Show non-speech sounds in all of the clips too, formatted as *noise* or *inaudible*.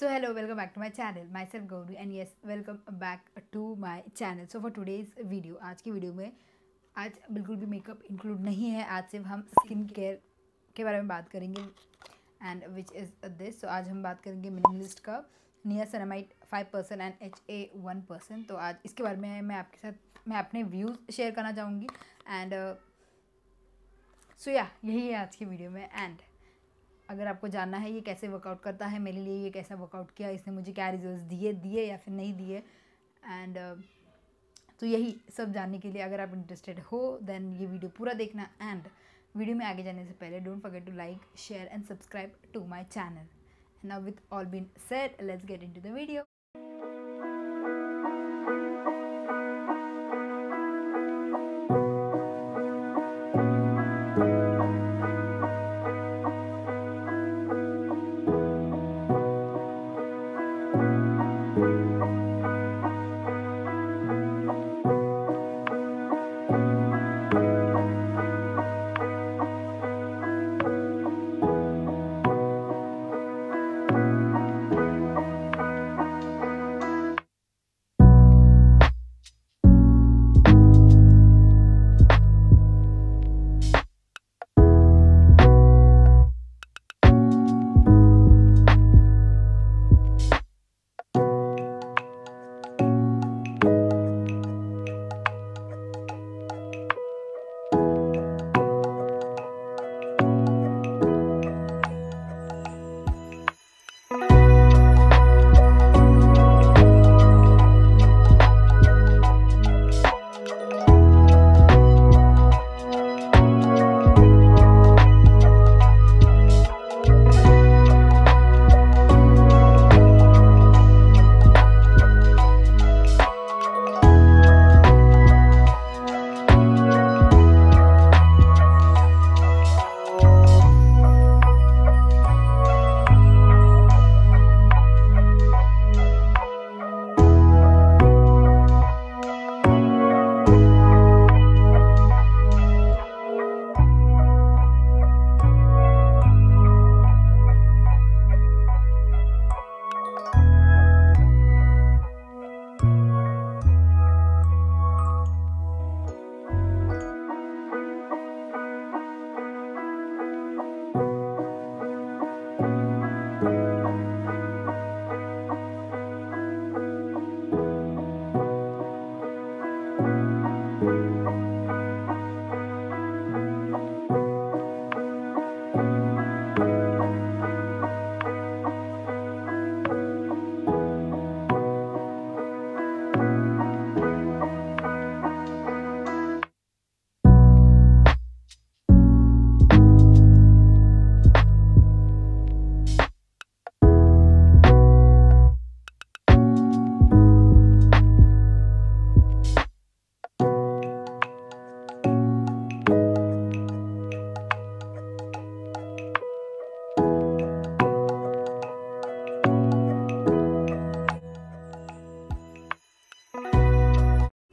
So welcome back to my channel myself Gauri and yes welcome back to my channel so for today today's video आज की video में आज बिल्कुल भी makeup include नहीं है आज सिर्फ हम स्किन केयर के बारे में बात करेंगे एंड विच इज़ दिस तो आज हम बात करेंगे मिनिमलिस्ट का niacinamide five percent and H A one percent तो आज इसके बारे में मैं आपके साथ मैं अपने व्यूज़ शेयर करना चाहूँगी एंड सो या यही है आज की वीडियो में एंड अगर आपको जानना है ये कैसे वर्कआउट करता है मेरे लिए ये कैसा वर्कआउट किया इसने मुझे क्या रिजल्ट दिए दिए या फिर नहीं दिए एंड uh, तो यही सब जानने के लिए अगर आप इंटरेस्टेड हो देन ये वीडियो पूरा देखना एंड वीडियो में आगे जाने से पहले don't forget to like share and subscribe to my channel now all been been let's get into the video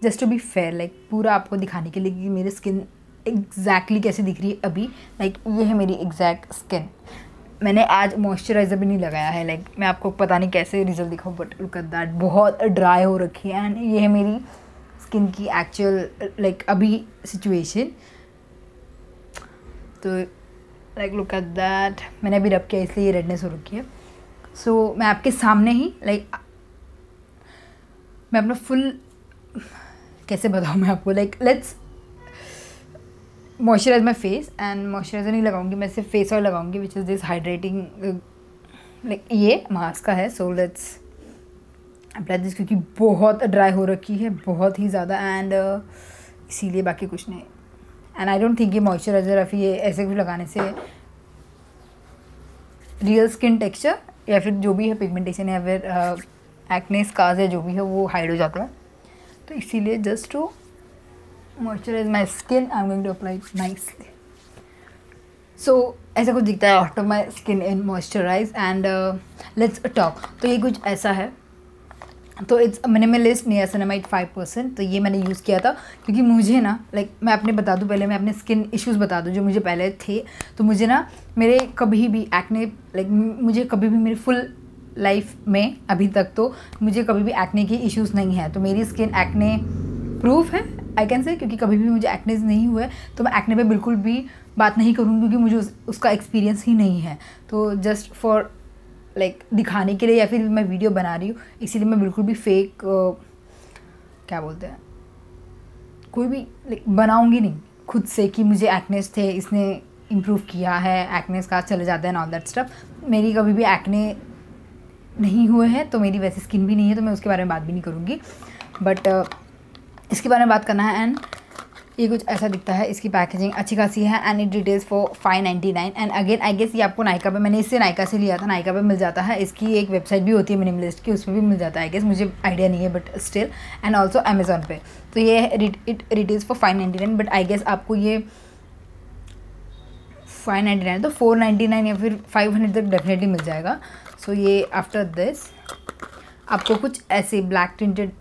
just to be fair like पूरा आपको दिखाने के लिए कि मेरी स्किन एग्जैक्टली कैसे दिख रही है अभी लाइक like, ये है मेरी एग्जैक्ट स्किन मैंने आज मॉइस्चराइज़र भी नहीं लगाया है लाइक like, मैं आपको पता नहीं कैसे रिजल्ट दिखाऊँ बट लुक एट दैट बहुत ड्राई हो रखी है एंड ये है मेरी स्किन की एक्चुअल लाइक like, अभी सिचुएशन तो लाइक लुक एट दैट मैंने अभी रब किया इसलिए ये रेडनेस हो रखी है सो so, मैं आपके सामने ही लाइक like, मैं अपना फुल कैसे बताऊँ मैं आपको like let's moisturise my face and moisturiser नहीं लगाऊंगी मैं सिर्फ फेस ऑयल लगाऊंगी which is this hydrating like ये मास्क का है सो लेट्स अप्लाई दिस क्योंकि बहुत ड्राई हो रखी है बहुत ही ज़्यादा एंड uh, इसीलिए बाकी कुछ नहीं एंड आई डोंट थिंक ये मॉइस्चराइजर अभी ये ऐसे कुछ लगाने से रियल स्किन टेक्सचर या फिर जो भी है पिगमेंटेशन या फिर एक्ने uh, स्कार्स या जो भी है वो हाइड हो जाता है तो इसीलिए just to moisturise my skin I am going to apply nicely so ऐसा कुछ दिखता है after my skin in moisturise and let's talk तो ये कुछ ऐसा है तो it's Minimalist niacinamide five percent तो ये मैंने यूज़ किया था क्योंकि मुझे ना लाइक मैं अपने बता दूँ पहले मैं अपने स्किन इश्यूज़ बता दूँ जो मुझे पहले थे तो मुझे ना मेरे कभी भी एक्ने लाइक मुझे कभी भी मेरे फुल लाइफ में अभी तक तो मुझे कभी भी एक्ने की इश्यूज़ नहीं है तो मेरी स्किन एक्ने प्रूफ है आई कैन से क्योंकि कभी भी मुझे एक्नेज नहीं हुए तो मैं एक्ने पे बिल्कुल भी बात नहीं करूँगी क्योंकि मुझे उस, उसका एक्सपीरियंस ही नहीं है तो जस्ट फॉर लाइक दिखाने के लिए या फिर मैं वीडियो बना रही हूँ इसीलिए मैं बिल्कुल भी फेक uh, क्या बोलते हैं कोई भी लाइक बनाऊँगी नहीं खुद से कि मुझे एक्नेस थे इसने इम्प्रूव किया है एक्नेस का चले जाते हैं ऑल दैट स्टफ मेरी कभी भी एक्ने नहीं हुए हैं तो मेरी वैसे स्किन भी नहीं है तो मैं उसके बारे में बात भी नहीं करूँगी बट uh, इसके बारे में बात करना है एंड ये कुछ ऐसा दिखता है इसकी पैकेजिंग अच्छी खासी है and it retails for five ninety nine and again I guess ये आपको नायका पे मैंने इससे नायका से लिया था नायका पे मिल जाता है इसकी एक वेबसाइट भी होती है मिनिमलिस्ट की उस पर भी मिल जाता है आई गेस मुझे आइडिया नहीं है but still and also Amazon पे तो ये it retails for five ninety nine but I guess आपको ये फाइव नाइन्टी नाइन तो फोर नाइन्टी नाइन या फिर फाइव हंड्रेड तक डेफिनेटली मिल जाएगा सो ये आफ्टर दिस आपको कुछ ऐसे ब्लैक टिंटेड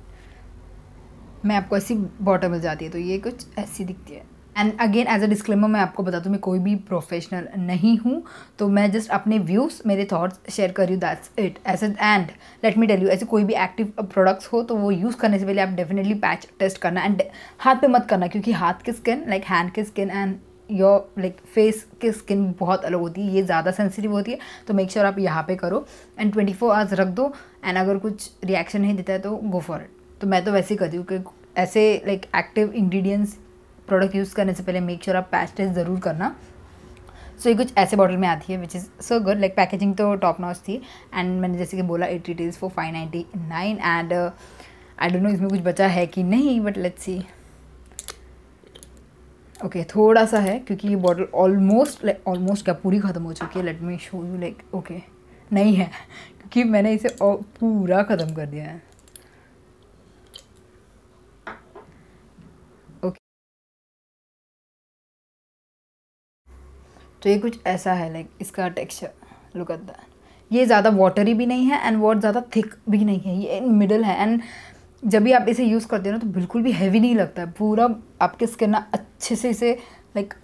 में आपको ऐसी बॉटम मिल जाती है तो ये कुछ ऐसी दिखती है and again as a disclaimer मैं आपको बता दूँ मैं कोई भी प्रोफेशनल नहीं हूँ तो मैं जस्ट अपने व्यूज़ मेरे थॉट्स शेयर कर रही that's it as and let me tell you ऐसे कोई भी एक्टिव प्रोडक्ट्स हो तो वो यूज़ करने से पहले आप डेफिनेटली पैच टेस्ट करना एंड हाथ पे मत करना क्योंकि हाथ की स्किन लाइक हैंड के skin and your like face की स्किन बहुत अलग होती है ये ज़्यादा सेंसिटिव होती है तो मेक श्योर sure आप यहाँ पे करो एंड ट्वेंटी फोर आवर्स रख दो एंड अगर कुछ रिएक्शन नहीं देता है तो गो फॉर इट तो मैं तो वैसे ही करती हूँ कि ऐसे like active ingredients product use करने से पहले मेक श्योर sure आप पैच टेस्ट ज़रूर करना सो so, ये कुछ ऐसे बॉटल में आती है which is so good like packaging तो टॉप नॉच थी एंड मैंने जैसे कि बोला eighty days for five ninety nine and I don't know इसमें कुछ बचा है कि नहीं but let's see okay okay, थोड़ा सा है क्योंकि ये बॉटल ऑलमोस्ट लाइक ऑलमोस्ट क्या पूरी ख़त्म हो चुकी है let me show you like okay नहीं है क्योंकि मैंने इसे पूरा ख़त्म कर दिया है ओके okay. तो ये कुछ ऐसा है लाइक इसका टेक्सचर लुक एट दैट ये ज़्यादा वाटरी भी नहीं है एंड बहुत ज़्यादा थिक भी नहीं है ये इन मिडल है एंड जब भी आप इसे यूज़ करते हो ना तो बिल्कुल भी हैवी नहीं लगता है पूरा आपके स्किन ना अच्छे से इसे लाइक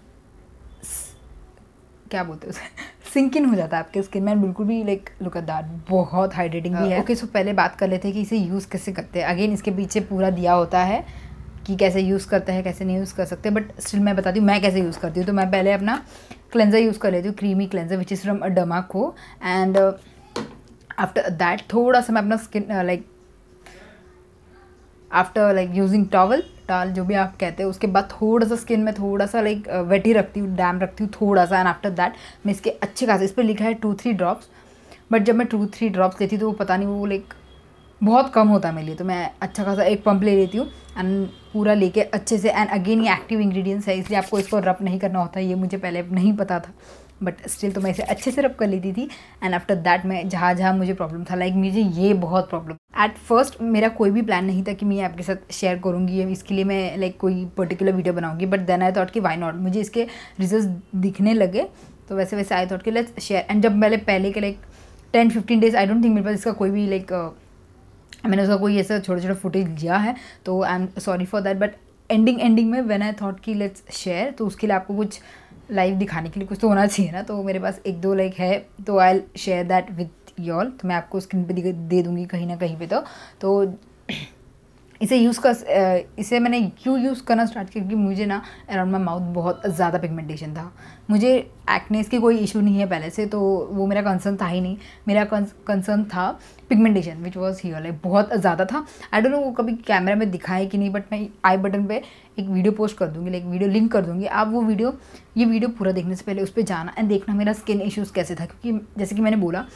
क्या बोलते हैं उसे सिंक इन हो जाता है आपके स्किन में बिल्कुल भी लाइक लुकदार बहुत हाइड्रेटिंग भी हाँ, है ओके सो पहले बात कर लेते हैं कि इसे यूज़ कैसे करते हैं अगेन इसके पीछे पूरा दिया होता है कि कैसे यूज़ करते हैं कैसे नहीं यूज़ कर सकते बट स्टिल मैं बताती हूँ मैं कैसे यूज़ करती हूँ तो मैं पहले अपना क्लेंजर यूज़ कर लेती हूँ creamy cleanser which is from Derma Co and after that थोड़ा सा मैं अपना skin like after like using towel डाल जो भी आप कहते हैं उसके बाद थोड़ा सा स्किन में थोड़ा सा लाइक वेटी रखती हूँ डैम रखती हूँ थोड़ा सा एंड आफ्टर दैट मैं इसके अच्छे खासे इस पर लिखा है टू थ्री ड्रॉप्स बट जब मैं टू थ्री ड्रॉप्स लेती तो वो पता नहीं वो लाइक बहुत कम होता मेरे लिए तो मैं अच्छा खासा एक पंप ले लेती हूँ एंड पूरा लेके अच्छे से एंड अगेन ये एक्टिव इंग्रेडिएंट्स है इसलिए आपको इसको रब नहीं करना होता ये मुझे पहले नहीं पता था बट स्टिल तो मैं इसे अच्छे से रब कर लेती थी एंड आफ्टर दैट मैं जहाँ जहाँ मुझे प्रॉब्लम था लाइक like, मुझे ये बहुत प्रॉब्लम एट फर्स्ट मेरा कोई भी प्लान नहीं था कि मैं आपके साथ शेयर करूँगी इसके लिए मैं लाइक like, कोई पर्टिकुलर वीडियो बनाऊँगी बट देन आई थॉट कि वाई नॉट मुझे इसके रिजल्ट दिखने लगे तो वैसे वैसे आई थॉट कि लेट्स शेयर एंड जब मैंने पहले के like ten fifteen days I don't think मेरे पास इसका कोई भी लाइक like, uh, मैंने उसका कोई ऐसा छोटा छोटा फुटेज लिया है तो I am sorry for that but ending ending में वेन आई थॉट कि लेट्स शेयर तो उसके लिए आपको कुछ लाइव दिखाने के लिए कुछ तो होना चाहिए ना तो मेरे पास एक दो लाइक है तो I share that with y'all तो मैं आपको स्क्रीन पे दे दूँगी कहीं ना कहीं पे तो, तो इसे यूज़ कर इसे मैंने क्यों यूज़ करना स्टार्ट किया क्योंकि मुझे ना अराउंड माई माउथ बहुत ज़्यादा पिगमेंटेशन था मुझे एक्नेस की कोई इशू नहीं है पहले से तो वो मेरा कंसर्न था ही नहीं मेरा कंसर्न था pigmentation which was here like बहुत ज़्यादा था आई डोंट नो वो कभी कैमरा में दिखाए कि नहीं बट मैं आई बटन पे एक वीडियो पोस्ट कर दूँगी लाइक वीडियो लिंक कर दूँगी आप वो वीडियो ये वीडियो पूरा देखने से पहले उस पर जाना एंड देखना मेरा स्किन इश्यूज़ कैसे था क्योंकि जैसे कि मैंने बोला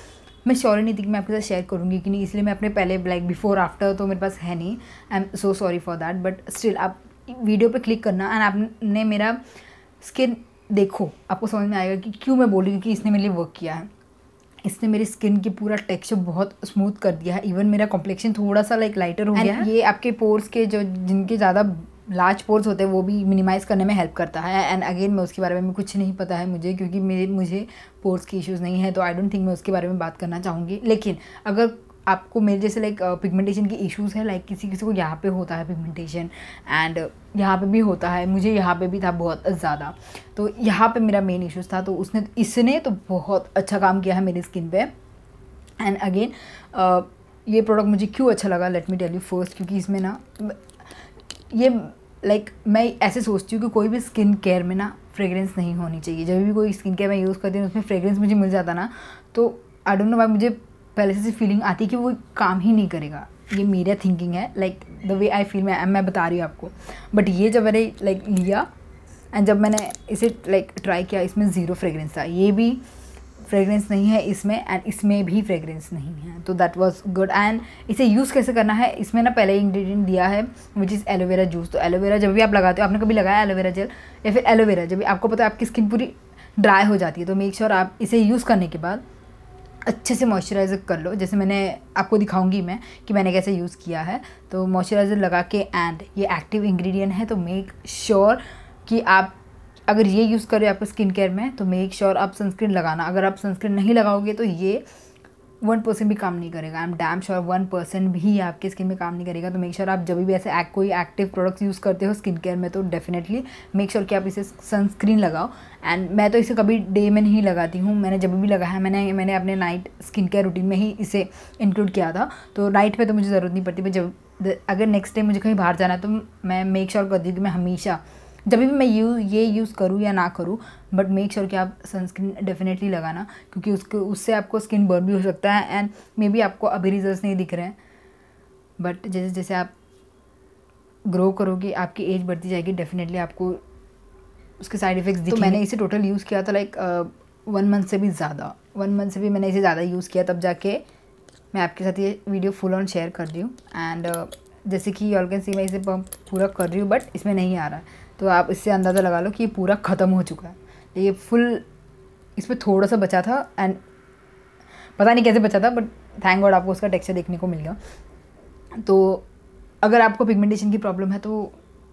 मैं श्योर नहीं थी कि मैं आपके साथ शेयर करूँगी कि नहीं इसलिए मैं अपने पहले लाइक बिफोर आफ्टर तो मेरे पास है नहीं I am so sorry for that but still आप वीडियो पर क्लिक करना एंड आपने मेरा स्किन देखो आपको समझ में आएगा कि क्यों मैं बोलूँगी कि इसने मेरे लिए वर्क किया है इसने मेरी स्किन की पूरा टेक्सचर बहुत स्मूथ कर दिया है इवन मेरा कॉम्प्लेक्शन थोड़ा सा लाइक लाइटर हो गया है ये आपके पोर्स के जो जिनके ज़्यादा लार्ज पोर्स होते हैं वो भी मिनिमाइज़ करने में हेल्प करता है एंड अगेन मैं उसके बारे में कुछ नहीं पता है मुझे क्योंकि मेरे मुझे पोर्स की इश्यूज़ नहीं है तो आई डोंट थिंक मैं उसके बारे में बात करना चाहूँगी लेकिन अगर आपको मेरे जैसे लाइक पिगमेंटेशन की इश्यूज़ है लाइक किसी किसी को यहाँ पे होता है पिगमेंटेशन एंड यहाँ पे भी होता है मुझे यहाँ पे भी था बहुत ज़्यादा तो यहाँ पे मेरा मेन इश्यूज़ था तो उसने इसने तो बहुत अच्छा काम किया है मेरी स्किन पे एंड अगेन ये प्रोडक्ट मुझे क्यों अच्छा लगा let me tell you first क्योंकि इसमें ना ये लाइक like, मैं ऐसे सोचती हूँ कि कोई भी स्किन केयर में ना फ्रेगरेंस नहीं होनी चाहिए जब भी कोई स्किन केयर मैं यूज़ करती हूँ उसमें फ्रेगरेंस मुझे मिल जाता ना तो आई डोंट नो वाई मुझे पहले से फीलिंग आती है कि वो काम ही नहीं करेगा ये मेरा थिंकिंग है like the way I feel मैं मैं बता रही हूँ आपको बट ये जब मैंने लाइक like, लिया एंड जब मैंने इसे लाइक like, ट्राई किया इसमें ज़ीरो फ्रेगरेंस था ये भी फ्रेगरेंस नहीं है इसमें एंड इसमें भी फ्रेगरेंस नहीं है तो दैट वाज गुड एंड इसे यूज़ कैसे करना है इसमें ना पहले इंग्रेडिएंट दिया है विच इज़ एलोवेरा जूस तो एलोवेरा जब भी आप लगाते हो आपने कभी लगाया एलोवेरा जेल या फिर एलोवेरा जब आपको पता है आपकी स्किन पूरी ड्राई हो जाती है तो मेक श्योर sure आप इसे यूज़ करने के बाद अच्छे से मॉइस्चराइज़र कर लो जैसे मैंने आपको दिखाऊंगी मैं कि मैंने कैसे यूज़ किया है तो मॉइस्चराइज़र लगा के एंड ये एक्टिव इंग्रेडिएंट है तो मेक श्योर sure कि आप अगर ये यूज़ करें आपके स्किन केयर में तो मेक श्योर sure आप सनस्क्रीन लगाना अगर आप सनस्क्रीन नहीं लगाओगे तो ये वन परसेंट भी काम नहीं करेगा I am damn sure one percent भी आपके स्किन में काम नहीं करेगा तो मेक श्योर sure आप जब भी ऐसे एक, कोई एक्टिव प्रोडक्ट्स यूज़ करते हो स्किन केयर में तो डेफिनेटली मेक श्योर कि आप इसे सनस्क्रीन लगाओ एंड मैं तो इसे कभी डे में नहीं लगाती हूँ मैंने जब भी लगाया मैंने मैंने अपने नाइट स्किन केयर रूटीन में ही इसे इंक्लूड किया था तो नाइट में तो मुझे ज़रूरत नहीं पड़ती पर जब अगर नेक्स्ट डे मुझे कहीं बाहर जाना है तो मैं मेक श्योर sure करती हूँ कि मैं हमेशा जब भी मैं यू ये यूज़ करूँ या ना करूँ बट मेक श्योर कि आप सनस्क्रीन डेफिनेटली लगाना क्योंकि उसके उससे आपको स्किन बर्न भी हो सकता है एंड मे बी आपको अभी रिजल्ट नहीं दिख रहे हैं बट जैसे जैसे आप ग्रो करोगे आपकी एज बढ़ती जाएगी डेफिनेटली आपको उसके साइड इफ़ेक्ट्स दिखे तो मैंने इसे टोटल यूज़ किया था लाइक वन मंथ से भी ज़्यादा वन मंथ से भी मैंने इसे ज़्यादा यूज़ किया तब जाके मैं आपके साथ ये वीडियो फुल ऑन शेयर कर रही हूँ एंड uh, जैसे कि ऑल कैन सी मैं इसे पूरा कर रही हूँ बट इसमें नहीं आ रहा है तो आप इससे अंदाज़ा लगा लो कि ये पूरा ख़त्म हो चुका है ये फुल इस पर थोड़ा सा बचा था एंड पता नहीं कैसे बचा था बट थैंक गॉड आपको उसका टेक्सचर देखने को मिल गया तो अगर आपको पिगमेंटेशन की प्रॉब्लम है तो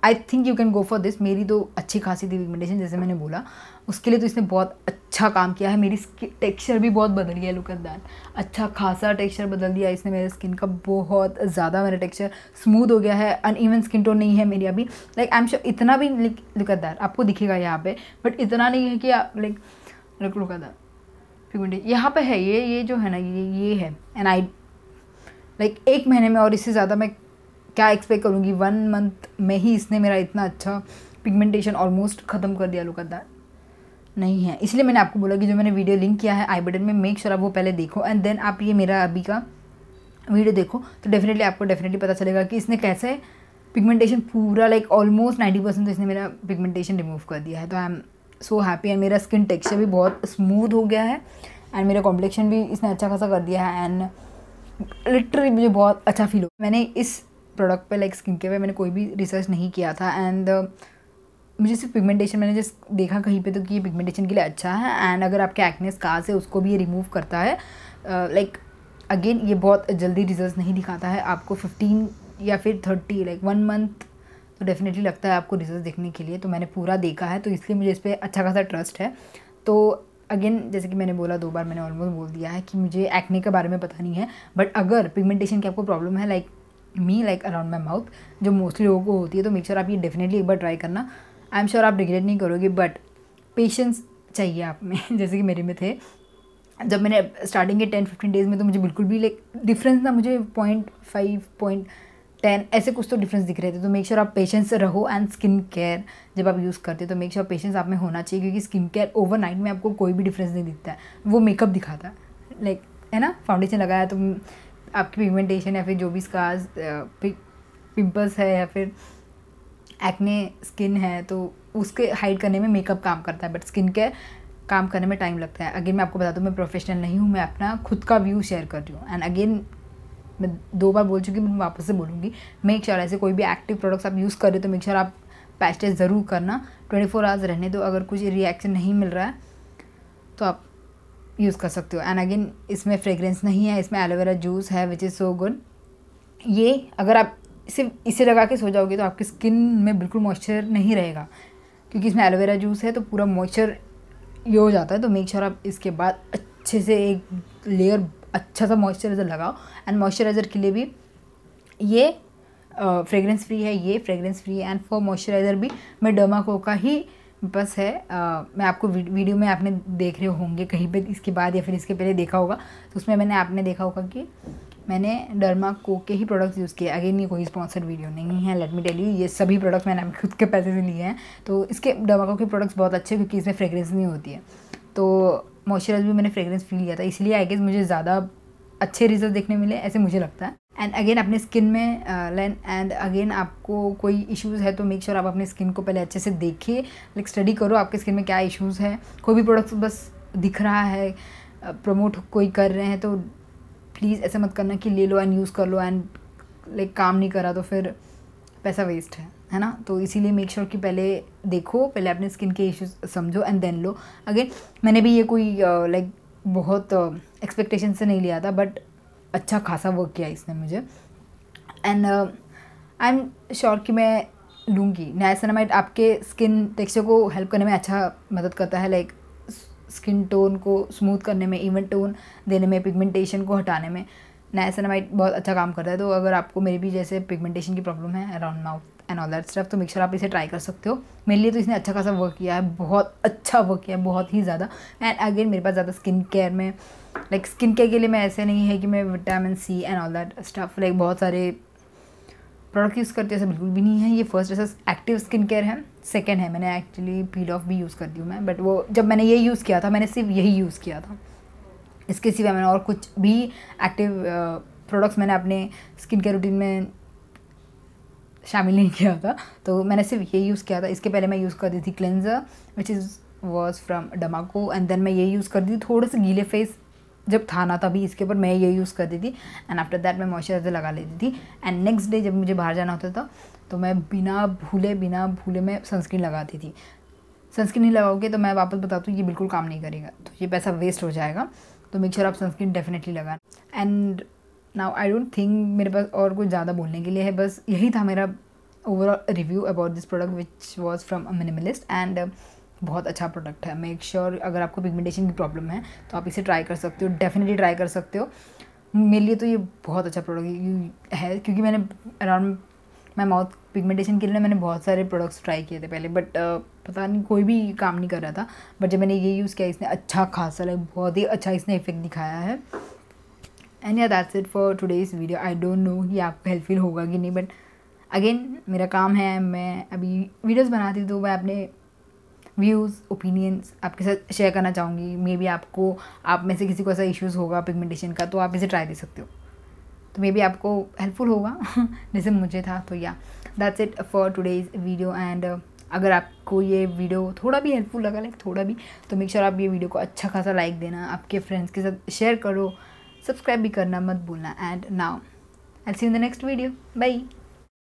I think you can go for this मेरी तो अच्छी खासी थी पिगमेंटेशन जैसे मैंने बोला उसके लिए तो इसने बहुत अच्छा काम किया है मेरी टेक्स्चर भी बहुत बदल गया लुक एट दैट अच्छा खासा टेक्स्चर बदल दिया इसने मेरे स्किन का बहुत ज़्यादा मेरा टेक्स्चर स्मूथ हो गया है अन ईवन स्किन टोन नहीं है मेरी अभी लाइक आई एम श्योर इतना भी लुक एट दैट आपको दिखेगा यहाँ पे बट इतना नहीं है कि आप like look look at that pigmentation यहाँ पे है ये ये जो है ना ये ये है एंड आई लाइक एक महीने में और इससे ज़्यादा मैं क्या एक्सपेक्ट करूँगी वन मंथ में ही इसने मेरा इतना अच्छा पिगमेंटेशन ऑलमोस्ट ख़त्म कर दिया लुक दैट नहीं है इसलिए मैंने आपको बोला कि जो मैंने वीडियो लिंक किया है आई बटन में मेक श्योर sure आप वो पहले देखो एंड देन आप ये मेरा अभी का वीडियो देखो तो डेफिनेटली आपको डेफिनेटली पता चलेगा कि इसने कैसे पिगमेंटेशन पूरा लाइक ऑलमोस्ट नाइन्टी परसेंट तो इसने मेरा पिगमेंटेशन रिमूव कर दिया है तो I am so happy and मेरा स्किन टेक्सचर भी बहुत स्मूथ हो गया है एंड मेरा कॉम्प्लेक्शन भी इसने अच्छा खासा कर दिया है एंड लिटरली मुझे बहुत अच्छा फील हो मैंने इस प्रोडक्ट पे लाइक स्किन केयर पे मैंने कोई भी रिसर्च नहीं किया था एंड uh, मुझे सिर्फ पिगमेंटेशन मैंने जस्ट देखा कहीं पे तो कि ये पिगमेंटेशन के लिए अच्छा है एंड अगर आपके एक्नेस स्कार्स है उसको भी ये रिमूव करता है लाइक uh, अगेन like, ये बहुत जल्दी रिजल्ट नहीं दिखाता है आपको फिफ्टीन या फिर थर्टी लाइक वन मंथ तो डेफिनेटली लगता है आपको रिजल्ट देखने के लिए तो मैंने पूरा देखा है तो इसलिए मुझे इस पर अच्छा खासा ट्रस्ट है तो अगेन जैसे कि मैंने बोला दो बार मैंने ऑलमोस्ट बोल दिया है कि मुझे एक्ने के बारे में पता नहीं है बट अगर पिगमेंटेशन की आपको प्रॉब्लम है like like, me like around my mouth जो मोस्टली लोगों को होती है तो मेक श्योर आप ये डेफिनेटली एक बार ट्राई करना आई एम श्योर आप रिग्रेट नहीं करोगे बट पेशेंस चाहिए आप में *laughs* जैसे कि मेरे में थे जब मैंने स्टार्टिंग के टेन फिफ्टीन डेज में तो मुझे बिल्कुल भी लाइक डिफरेंस ना मुझे पॉइंट फाइव पॉइंट टेन ऐसे कुछ तो डिफरेंस दिख रहे थे तो मेक श्योर आप पेशेंस रहो एंड स्किन केयर जब आप यूज़ करते हो तो मेक श्योर पेशेंस आप में होना चाहिए क्योंकि स्किन केयर ओवर में आपको कोई भी डिफरेंस नहीं दिखता है वो मेकअप दिखाता है लाइक है ना फाउंडेशन लगाया तो आपकी पिगमेंटेशन या फिर जो भी स्का पिंपल्स है या फिर एक्ने स्किन है तो उसके हाइड करने में मेकअप काम करता है बट स्किन केयर काम करने में टाइम लगता है अगेन मैं आपको बता दूँ मैं प्रोफेशनल नहीं हूँ मैं अपना खुद का व्यू शेयर कर रही हूँ एंड अगेन मैं दो बार बोल चुकी मैं वापस से बोलूँगी मेक श्योर ऐसे कोई भी एक्टिव प्रोडक्ट्स आप यूज़ कर रहे हो तो मेक श्योर आप पैच टेस्ट ज़रूर करना ट्वेंटी फोर आवर्स रहने दो अगर कुछ रिएक्शन नहीं मिल रहा है तो आप यूज़ कर सकते हो एंड अगेन इसमें फ्रेगरेंस नहीं है इसमें एलोवेरा जूस है विच इज़ सो गुड ये अगर आप सिर्फ इसे लगा के सो जाओगे तो आपकी स्किन में बिल्कुल मॉइस्चर नहीं रहेगा क्योंकि इसमें एलोवेरा जूस है तो पूरा मॉइस्चर ये हो जाता है तो मेक श्योर आप इसके बाद अच्छे से एक लेयर अच्छा सा मॉइस्चराइज़र लगाओ एंड मॉइस्चराइज़र के लिए भी ये फ्रेगरेंस फ्री है ये फ्रेगरेंस फ्री है एंड फॉर मॉइस्चराइज़र भी मैं डर्माको का ही बस है आ, मैं आपको वीडियो में आपने देख रहे होंगे कहीं पे इसके बाद या फिर इसके पहले देखा होगा तो उसमें मैंने आपने देखा होगा कि मैंने डरमा को के ही प्रोडक्ट्स यूज़ किए अगेन ये कोई स्पॉन्सर्ड वीडियो नहीं है लेट मी टेल यू ये सभी प्रोडक्ट्स मैंने अपने खुद के पैसे से लिए हैं तो इसके डर्माको के प्रोडक्ट्स बहुत अच्छे क्योंकि इसमें फ्रेगरेंस नहीं होती है तो मॉइस्चराइज भी मैंने फ्रेगरेंस फील किया था इसलिए आई गेस मुझे ज़्यादा अच्छे रिजल्ट देखने मिले ऐसे मुझे लगता है एंड अगेन अपने स्किन में लेन एंड अगेन आपको कोई इश्यूज़ है तो मेक श्योर sure आप अपने स्किन को पहले अच्छे से देखिए लाइक स्टडी करो आपके स्किन में क्या इश्यूज़ है कोई भी प्रोडक्ट बस दिख रहा है प्रमोट uh, कोई कर रहे हैं तो प्लीज़ ऐसा मत करना कि ले लो एंड यूज़ कर लो एंड लाइक काम नहीं करा तो फिर पैसा वेस्ट है है ना तो इसीलिए मेक श्योर कि पहले देखो पहले अपने स्किन के इश्यूज समझो एंड देन लो अगेन मैंने भी ये कोई लाइक uh, बहुत एक्सपेक्टेशन uh, से नहीं लिया था बट अच्छा खासा वर्क किया इसने मुझे एंड आई एम श्योर कि मैं लूँगी नायसनामाइट आपके स्किन टेक्सचर को हेल्प करने में अच्छा मदद करता है लाइक स्किन टोन को स्मूथ करने में इवन टोन देने में पिगमेंटेशन को हटाने में नायसनामाइट बहुत अच्छा काम करता है तो अगर आपको मेरी भी जैसे पिगमेंटेशन की प्रॉब्लम है around mouth and all that stuff तो मिक्सर आप इसे ट्राई कर सकते हो मेरे लिए तो इसने अच्छा खासा वर्क किया है बहुत अच्छा वर्क किया है बहुत ही ज़्यादा एंड अगेन मेरे पास ज़्यादा स्किन केयर में लाइक स्किन केयर के लिए मैं ऐसे नहीं है कि मैं vitamin C and all that stuff like बहुत सारे प्रोडक्ट यूज़ करती हूँ ऐसा बिल्कुल भी नहीं है ये फर्स्ट ऐसा एक्टिव स्किन केयर है सेकेंड है मैंने एक्चुअली पील ऑफ भी यूज़ कर दी हूँ मैं बट वो जब मैंने ये यूज़ किया था मैंने सिर्फ यही यूज़ किया था इसके सिवा मैंने और कुछ भी एक्टिव प्रोडक्ट्स uh, मैंने अपने स्किन केयर रूटीन में शामिल नहीं किया था तो मैंने सिर्फ ये यूज़ किया था इसके पहले मैं यूज़ कर दी थी cleanser which is was from Derma Co and then मैं ये यूज़ कर दी थोड़े से गीले फेस जब था ना तभी इसके ऊपर मैं ये यूज़ करती थी एंड आफ्टर दैट मैं मॉइस्चराइज़र लगा लेती थी एंड नेक्स्ट डे जब मुझे बाहर जाना होता था तो मैं बिना भूले बिना भूले मैं सनस्क्रीन लगाती थी सनस्क्रीन नहीं लगाओगे तो मैं वापस बताती हूँ ये बिल्कुल काम नहीं करेगा तो ये पैसा वेस्ट हो जाएगा तो मेक श्योर आप सनस्क्रीन डेफिनेटली लगा and now I don't think मेरे पास और कुछ ज़्यादा बोलने के लिए है बस यही था मेरा overall review about this product which was from a Minimalist and बहुत अच्छा प्रोडक्ट है मेक श्योर sure, अगर आपको पिगमेंटेशन की प्रॉब्लम है तो आप इसे ट्राई कर सकते हो डेफिनेटली ट्राई कर सकते हो मेरे लिए तो ये बहुत अच्छा प्रोडक्ट है क्योंकि मैंने अराउंड मैं माउथ पिगमेंटेशन के लिए मैंने बहुत सारे प्रोडक्ट्स ट्राई किए थे पहले बट uh, पता नहीं कोई भी काम नहीं कर रहा था बट जब मैंने ये यूज़ किया इसने अच्छा खासा लाइक बहुत ही अच्छा इसने इफेक्ट दिखाया है and yeah that's it for today's video I don't know ये आपको हेल्पफुल होगा कि नहीं बट अगेन मेरा काम है मैं अभी वीडियोस बनाती तो मैं अपने व्यूज़ ओपिनियंस आपके साथ शेयर करना चाहूँगी मे बी आपको आप में से किसी को ऐसा इश्यूज़ होगा पिगमेंटेशन का तो आप इसे ट्राई दे सकते हो तो मे बी आपको हेल्पफुल होगा *laughs* जैसे मुझे था तो yeah that's it for today's video and अगर आपको ये वीडियो थोड़ा भी हेल्पफुल लगा लाइक थोड़ा भी तो मेक श्योर sure आप ये वीडियो को अच्छा खासा लाइक देना आपके फ्रेंड्स के साथ शेयर करो सब्सक्राइब भी करना मत भूलना and now I see in the next video by